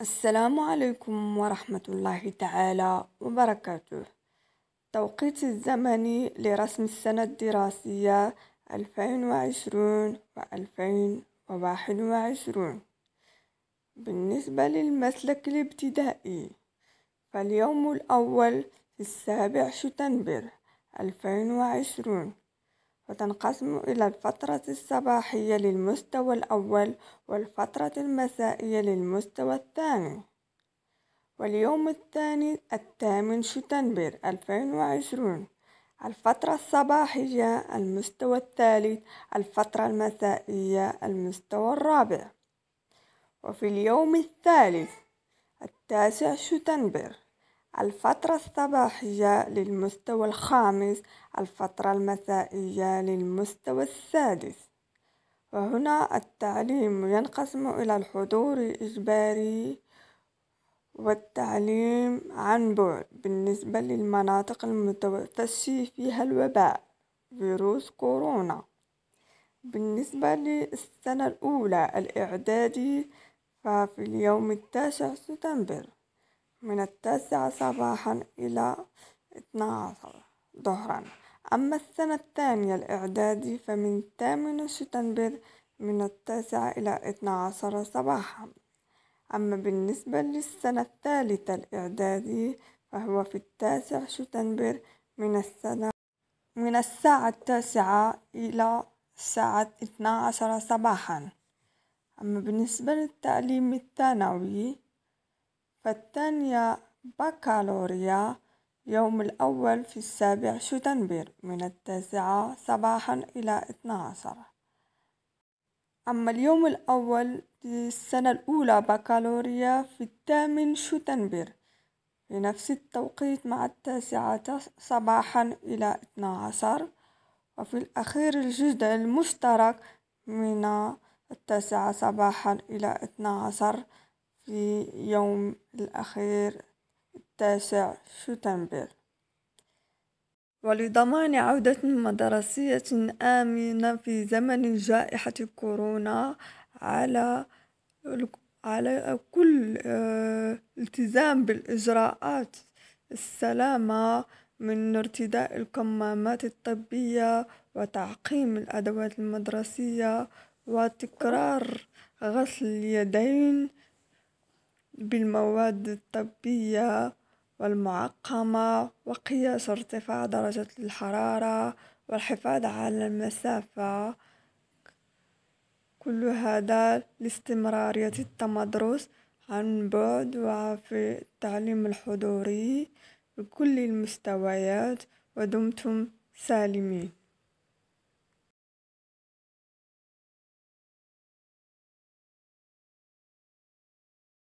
السلام عليكم ورحمة الله تعالى وبركاته توقيت الزمني لرسم السنة الدراسية 2020 و 2021 بالنسبة للمسلك الابتدائي فاليوم الأول في السابع شتنبر 2020 وتنقسم إلى الفترة الصباحية للمستوى الأول والفترة المسائية للمستوى الثاني واليوم الثاني الثامن شتنبر 2020 الفترة الصباحية المستوى الثالث الفترة المسائية المستوى الرابع وفي اليوم الثالث التاسع شتنبر الفترة الصباحية للمستوى الخامس الفترة المسائية للمستوى السادس وهنا التعليم ينقسم إلى الحضور الإجباري والتعليم عن بعد بالنسبة للمناطق المتفشي فيها الوباء فيروس كورونا بالنسبة للسنة الأولى الإعدادي ففي اليوم التاسع سبتمبر من التاسعة صباحا إلى اثنا عشر ظهرا أما السنة الثانية الإعدادي فمن ثامن شتنبر من التاسعة إلى اثنا عشر صباحا أما بالنسبة للسنة الثالثة الإعدادي فهو في التاسع شتنبر من السنة من الساعة التاسعة إلى الساعة اثنا عشر صباحا أما بالنسبة للتعليم الثانوي فالثانية بكالوريا يوم الأول في السابع شتنبر من التاسعة صباحا إلى اثنا عشر أما اليوم الأول في السنة الأولى بكالوريا في الثامن شتنبر في نفس التوقيت مع التاسعة صباحا إلى اثنا عشر وفي الأخير الجزء المشترك من التاسعة صباحا إلى اثنا عشر في يوم الأخير التاسع شتنبر ولضمان عودة مدرسية آمنة في زمن جائحة كورونا على على كل آه، التزام بالإجراءات السلامة من ارتداء الكمامات الطبية وتعقيم الأدوات المدرسية وتكرار غسل اليدين بالمواد الطبية والمعقمة وقياس ارتفاع درجة الحرارة والحفاظ على المسافة كل هذا لاستمرارية التمدرس عن بعد وفي التعليم الحضوري بكل المستويات ودمتم سالمين